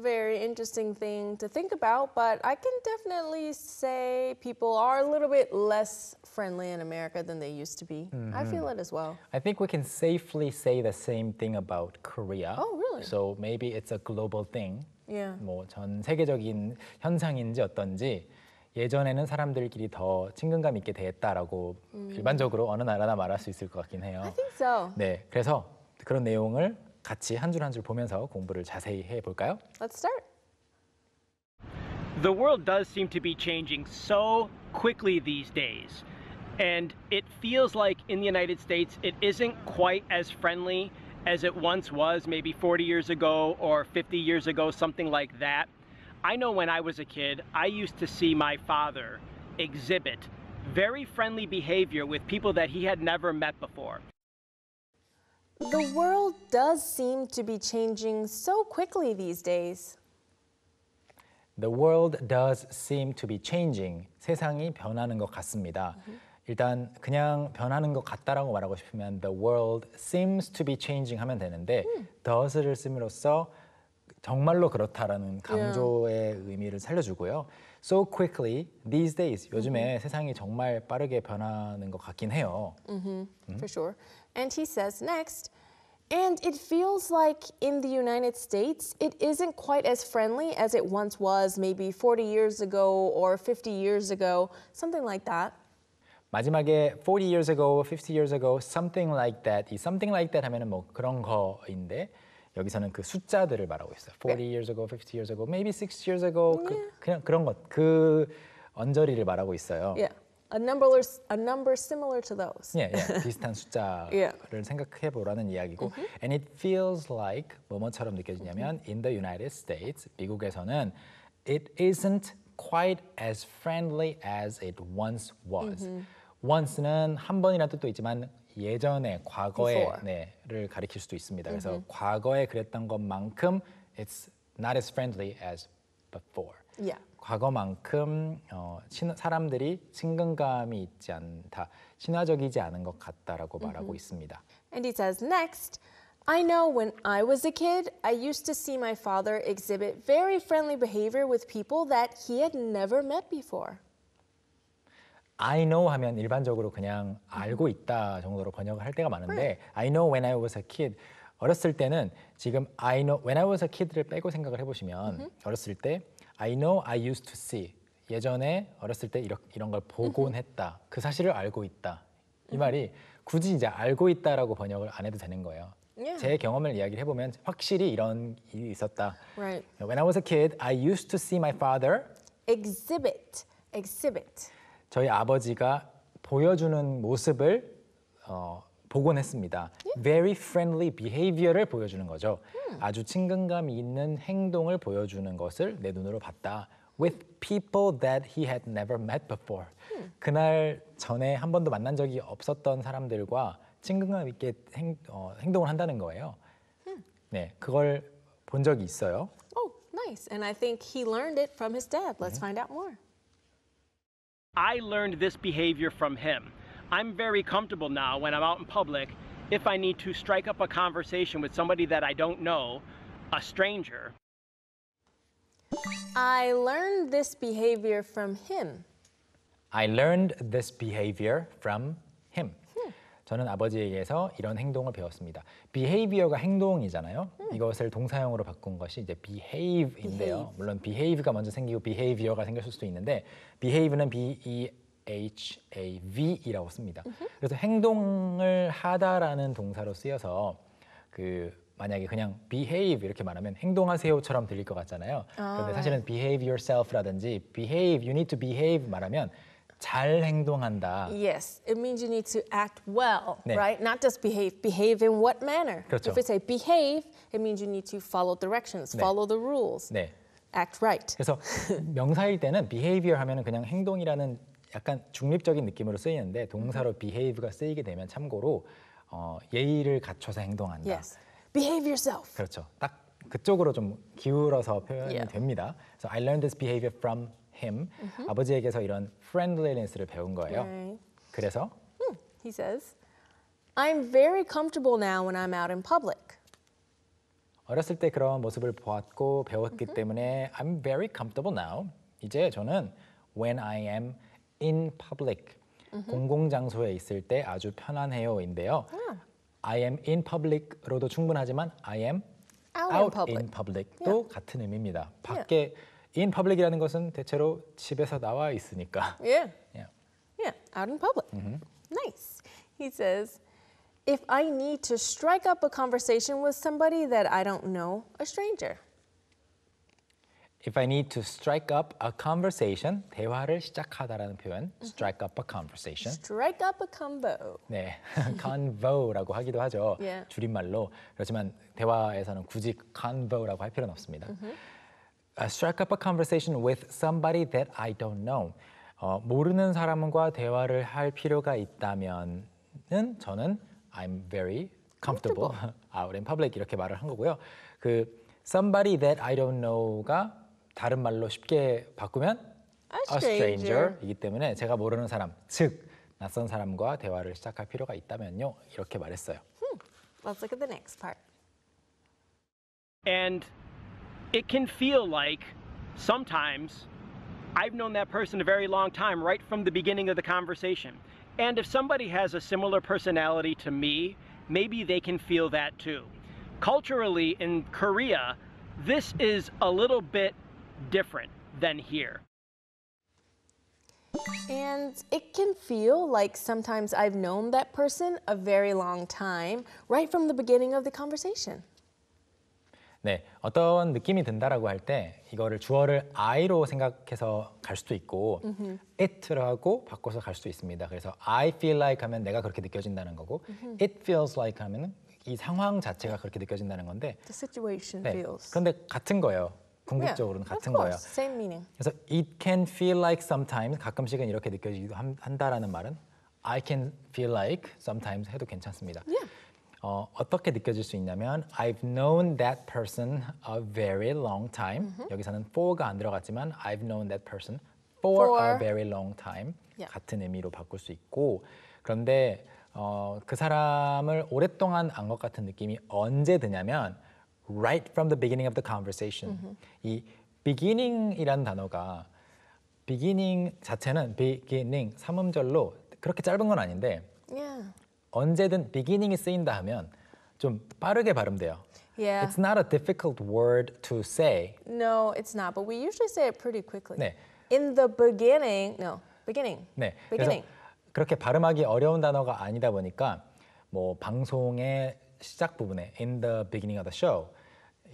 very interesting thing to think about, but I can definitely say people are a little bit less friendly in America than they used to be. Mm -hmm. I feel it as well. I think we can safely say the same thing about Korea. Oh, really? So maybe it's a global thing. Yeah. 뭐전 세계적인 현상인지 어떤지 예전에는 사람들끼리 더 친근감 있게 대했다라고 mm. 일반적으로 어느 나라나 말할 수 있을 것 같긴 해요. I think so. 네, 그래서 그런 내용을 같이 줄 보면서 공부를 볼까요? Let's start. The world does seem to be changing so quickly these days. And it feels like in the United States it isn't quite as friendly as it once was, maybe 40 years ago or 50 years ago, something like that. I know when I was a kid, I used to see my father exhibit very friendly behavior with people that he had never met before. The world does seem to be changing so quickly these days. The world does seem to be changing. 세상이 변하는 것 같습니다. 일단 그냥 변하는 것 같다라고 말하고 싶으면 the world seems to be changing 하면 되는데 does를 쓰므로써 정말로 그렇다라는 강조의 의미를 살려주고요. So quickly these days. 요즘에 세상이 정말 빠르게 변하는 것 같긴 해요. for sure. And he says next, and it feels like in the United States, it isn't quite as friendly as it once was, maybe 40 years ago or 50 years ago, something like that. 마지막에 40 years ago, 50 years ago, something like that. 이 something like that 하면은 뭐 그런 거인데 여기서는 그 숫자들을 말하고 있어요. 40 years ago, 50 years ago, maybe 6 years ago. 그, 그냥 그런 것. 그 언저리를 말하고 있어요. Yeah. A number, a number similar to those. 예, 예. 비슷한 숫자를 yeah. 생각해 보라는 이야기고 mm-hmm. and it feels like 뭐뭐처럼 느껴지냐면 mm-hmm. in the United States 미국에서는 it isn't quite as friendly as it once was. Mm-hmm. once는 한 번이라는 뜻도 있지만 예전에 과거에를 네를 가리킬 수도 있습니다. 그래서 과거에 그랬던 것만큼 it's not as friendly as before. Yeah. 과거만큼 어, 신, 사람들이 친근감이 있지 않다, 친화적이지 않은 것 같다라고 mm-hmm. 말하고 있습니다. And he says next. I know when I was a kid, I used to see my father exhibit very friendly behavior with people that he had never met before. I know 하면 일반적으로 그냥 알고 있다 정도로 번역을 할 때가 많은데 음. I know when I was a kid 어렸을 때는 지금 I know when I was a kid를 빼고 생각을 해보시면 어렸을 때 I know I used to see 예전에 어렸을 때 이런, 이런 걸 보곤 했다 그 사실을 알고 있다 이 말이 굳이 이제 알고 있다라고 번역을 안 해도 되는 거예요. Yeah. 제 경험을 이야기를 해보면 확실히 이런 일이 있었다. Right. When I was a kid, I used to see my father exhibit, exhibit. 저희 아버지가 보여주는 모습을 어, 복원했습니다. Very friendly behavior를 보여주는 거죠. 아주 친근감 있는 행동을 보여주는 것을 내 눈으로 봤다. With people that he had never met before. 그날 전에 한 번도 만난 적이 없었던 사람들과 친근감 있게 행, 어, 행동을 한다는 거예요. 네, 그걸 본 적이 있어요. Oh, nice. And I think he learned it from his dad. Let's find out more. I learned this behavior from him. I'm very comfortable now when I'm out in public if I need to strike up a conversation with somebody that I don't know, a stranger. I learned this behavior from him. I learned this behavior from 저는 아버지에게서 이런 행동을 배웠습니다. behavior가 행동이잖아요. 음. 이것을 동사형으로 바꾼 것이 이제 behave인데요. Behave. 물론 behave가 먼저 생기고 behavior가 생겼을 수도 있는데 behave는 b e h a v이라고 씁니다. 음흠. 그래서 행동을 하다라는 동사로 쓰여서 그 만약에 그냥 behave 이렇게 말하면 행동하세요처럼 들릴 것 같잖아요. 아. 그런데 사실은 behave yourself라든지 behave you need to behave 말하면 잘 행동한다. Yes, it means you need to act well, 네. right? Not just behave. Behave in what manner? 그렇죠. If it's a behave, it means you need to follow directions, 네. follow the rules, 네. act right. 그래서 명사일 때는 behavior 하면은 그냥 행동이라는 약간 중립적인 느낌으로 쓰이는데 동사로 behave가 쓰이게 되면 참고로 어, 예의를 갖춰서 행동한다. Yes, behave yourself. 그렇죠. 딱 그쪽으로 좀 기울어서 표현이 Yeah. 됩니다. 그래서 I learned this behavior from him. 아버지에게서 이런 friendliness를 배운 거예요. Right. 그래서 He says, I'm very comfortable now when I'm out in public. 어렸을 때 그런 모습을 보았고 배웠기 때문에 I'm very comfortable now. 이제 저는 when I am in public 공공 장소에 있을 때 아주 편안해요인데요. I am in public로도 충분하지만 I am out, in public도 같은 의미입니다. 밖에 in public이라는 것은 대체로 집에서 나와 있으니까. Yeah. Yeah. Yeah, out in public. Mm-hmm. Nice. He says, if I need to strike up a conversation with somebody that I don't know, a stranger. If I need to strike up a conversation, 대화를 시작하다라는 표현, strike up a conversation. Strike up a convo. 네, convo라고 하기도 하죠. Yeah. 줄임말로. 그렇지만 대화에서는 굳이 convo라고 할 필요는 없습니다. Mm-hmm. strike up a conversation with somebody that I don't know. 어, 모르는 사람과 대화를 할 필요가 있다면은 저는 I'm very comfortable, comfortable. out in public 이렇게 말을 한 거고요. 그 somebody that I don't know가 다른 말로 쉽게 바꾸면 a stranger. 이기 때문에 제가 모르는 사람, 즉 낯선 사람과 대화를 시작할 필요가 있다면요. 이렇게 말했어요. Hmm. Let's look at the next part. And it can feel like sometimes I've known that person a very long time right from the beginning of the conversation. And if somebody has a similar personality to me, maybe they can feel that too. Culturally in Korea, this is a little bit different than here. And it can feel like sometimes I've known that person a very long time, right from the beginning of the conversation. 네, 어떤 느낌이 든다라고 할 때 이거를 주어를 I로 생각해서 갈 수도 있고 음흠. it라고 바꿔서 갈 수도 있습니다. 그래서 I feel like 하면 내가 그렇게 느껴진다는 거고 음흠. it feels like 하면 이 상황 자체가 그렇게 느껴진다는 건데 The situation 네, feels. 그런데 같은 거예요. 궁극적으로는 Yeah, 같은 거예요. Same meaning. 그래서 it can feel like sometimes 가끔씩은 이렇게 느껴지기도 한, 다라는 말은 I can feel like sometimes 해도 괜찮습니다. Yeah. 어, 어떻게 느껴질 수 있냐면 I've known that person a very long time. 여기서는 for가 안 들어갔지만 I've known that person for, For. a very long time Yeah. 같은 의미로 바꿀 수 있고 그런데 어, 그 사람을 오랫동안 안 것 같은 느낌이 언제 드냐면 right from the beginning of the conversation. 이 beginning이라는 단어가 beginning 자체는 beginning 삼음절로 그렇게 짧은 건 아닌데 Yeah. 언제든 beginning이 쓰인다 하면 좀 빠르게 발음돼요. Yeah. It's not a difficult word to say. No, it's not. But we usually say it pretty quickly. 네. In the beginning. No, beginning. 네. beginning. 그래서 그렇게 발음하기 어려운 단어가 아니다 보니까 뭐 방송의 시작 부분에 in the beginning of the show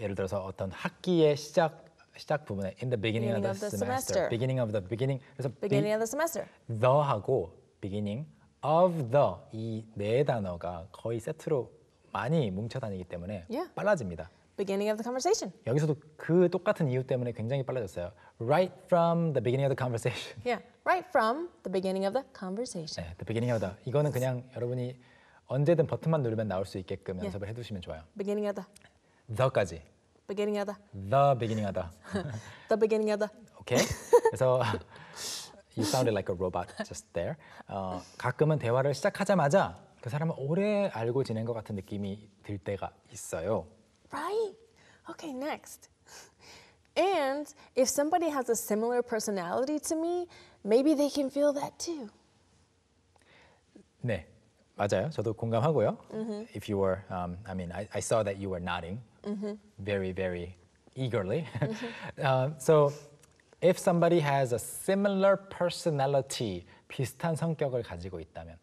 예를 들어서 어떤 학기의 시작 시작 부분에 in the beginning, beginning of, the of the semester. semester beginning of the beginning 그래서 beginning be, of the semester the 하고 beginning of the 이 네 단어가 거의 세트로 많이 뭉쳐 다니기 때문에 Yeah. 빨라집니다. Beginning of the conversation. 여기서도 그 똑같은 이유 때문에 굉장히 빨라졌어요. Right from the beginning of the conversation. Yeah, right from the beginning of the conversation. 네, the beginning of the. 이거는 그냥 여러분이 언제든 버튼만 누르면 나올 수 있게끔 연습을 해두시면 좋아요. Beginning of the, the까지. beginning of the, the beginning of the. the beginning of the. 오케이. 그래서 You sounded like a robot just there. 어, 가끔은 대화를 시작하자마자 그 사람을 오래 알고 지낸 것 같은 느낌이 들 때가 있어요. Right? Okay, next. And if somebody has a similar personality to me, maybe they can feel that too. 네, 맞아요. 저도 공감하고요. Mm-hmm. If you were, um, I mean, I, I saw that you were nodding mm-hmm. very, very eagerly. uh, so If somebody has a similar personality, 비슷한 성격을 가지고 있다면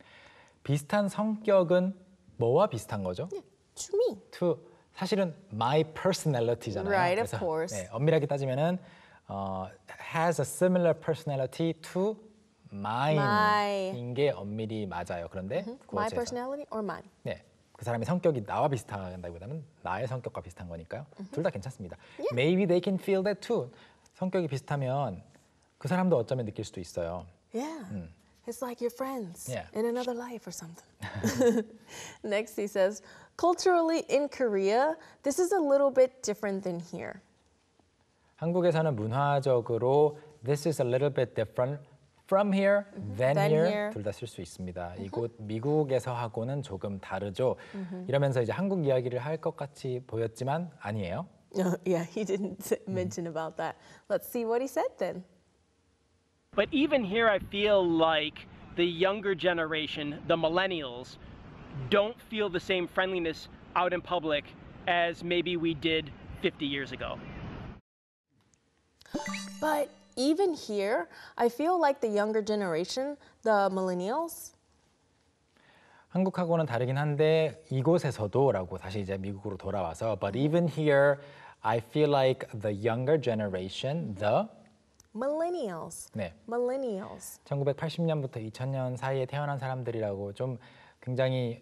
비슷한 성격은 뭐와 비슷한 거죠? Yeah, to me. To 사실은 my personality잖아요. Right, 그래서, of course. 네, 엄밀하게 따지면은 어, has a similar personality to mine인 게 엄밀히 맞아요. 그런데 mm-hmm. my personality or mine. 네, 그 사람의 성격이 나와 비슷하다기보다는 나의 성격과 비슷한 거니까요. Mm-hmm. 둘다 괜찮습니다. Yeah. Maybe they can feel that too. 성격이 비슷하면 그 사람도 어쩌면 느낄 수도 있어요. Yeah. Mm. It's like your friends yeah. in another life or something. Next, he says, culturally in Korea, this is a little bit different than here. 한국에서는 문화적으로 this is a little bit different from here, mm-hmm. than, than here, here. 둘 다 쓸 수 있습니다. Mm-hmm. 이곳 미국에서 하고는 조금 다르죠. Mm-hmm. 이러면서 이제 한국 이야기를 할 것 같이 보였지만 아니에요. Oh, yeah, he didn't mm-hmm. mention about that. Let's see what he said then. But even here, I feel like the younger generation, the millennials, don't feel the same friendliness out in public as maybe we did 50 years ago. But even here, I feel like the younger generation, the millennials, 한국하고는 다르긴 한데 이곳에서도라고 다시 이제 미국으로 돌아와서 but even here I feel like the younger generation, the millennials. 네. millennials. 1980년부터 2000년 사이에 태어난 사람들이라고 좀 굉장히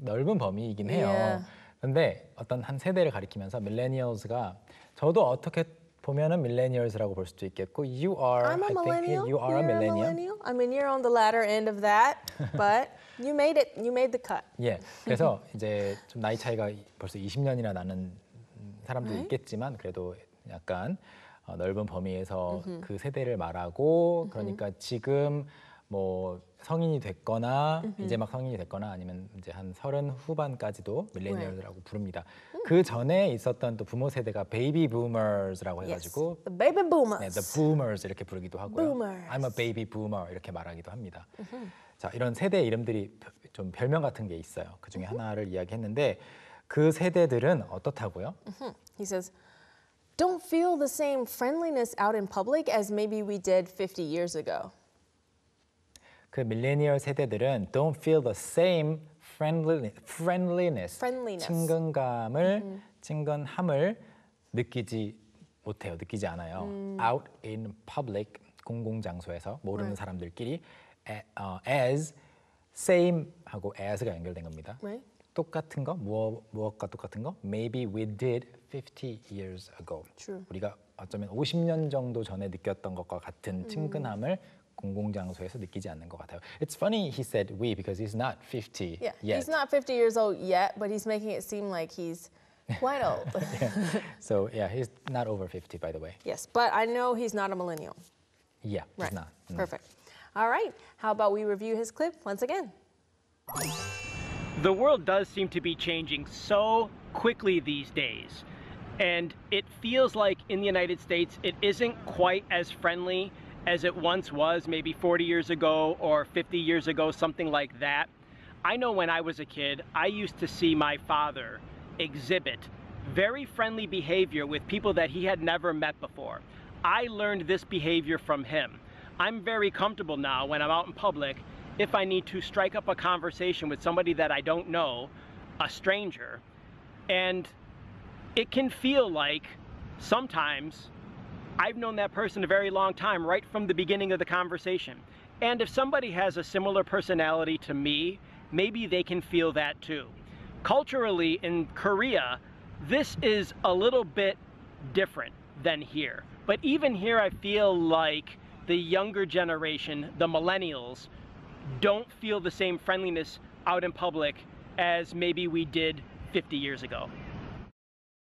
넓은 범위이긴 해요. Yeah. 근데 어떤 한 세대를 가리키면서 m i l l e n n i a l s 가 저도 어떻게 보면은 millennials라고 볼 수도 있겠고 you are I'm a I millennial. think you are a millennial. a millennial. I mean you're on the latter end of that, but you made it. You made the cut. 예. 그래서 이제 좀 나이 차이가 벌써 20년이나 나는 사람도 네? 있겠지만 그래도 약간 어, 넓은 범위에서 음흠. 그 세대를 말하고 그러니까 지금 뭐 성인이 됐거나 음흠. 이제 막 성인이 됐거나 아니면 이제 한 서른 후반까지도 밀레니얼이라고 네. 부릅니다. 음. 그 전에 있었던 또 부모 세대가 베이비 부머즈라고 해가지고 yes. the baby boomers, 네, the boomers 이렇게 부르기도 하고요. Boomers. I'm a baby boomer 이렇게 말하기도 합니다. 자 이런 세대 이름들이 좀 별명 같은 게 있어요. 그 중에 하나를 이야기했는데 그 세대들은 어떻다고요? He says, don't feel the same friendliness out in public as maybe we did 50 years ago. 그 밀레니얼 세대들은 don't feel the same friendliness, friendliness, friendliness. 친근감을 친근함을 느끼지 못해요. 느끼지 않아요. out in public 공공 장소에서 모르는 사람들끼리 a- 어, as same 하고 as가 연결된 겁니다. Right? 똑같은 거 무엇 무엇과 똑같은 거 maybe we did 50 years ago. True. 우리가 어쩌면 50년 정도 전에 느꼈던 것과 같은 친근함을 공공장소에서 느끼지 않는 것 같아요. It's funny he said we because he's not 50 Yeah, yet. he's not 50 years old yet, but he's making it seem like he's quite old. Yeah. So yeah, he's not over 50 by the way. yes, but I know he's not a millennial. Yeah, he's not. Mm. Perfect. All right. How about we review his clip once again? the world does seem to be changing so quickly these days. And it feels like in the United States, it isn't quite as friendly as it once was, maybe 40 years ago or 50 years ago, something like that. I know when I was a kid, I used to see my father exhibit very friendly behavior with people that he had never met before. I learned this behavior from him. I'm very comfortable now when I'm out in public if I need to strike up a conversation with somebody that I don't know, a stranger, and it can feel like sometimes I've known that person a very long time right from the beginning of the conversation. And if somebody has a similar personality to me, maybe they can feel that too. Culturally in Korea, this is a little bit different than here. But even here, I feel like the younger generation, the millennials, don't feel the same friendliness out in public as maybe we did 50 years ago.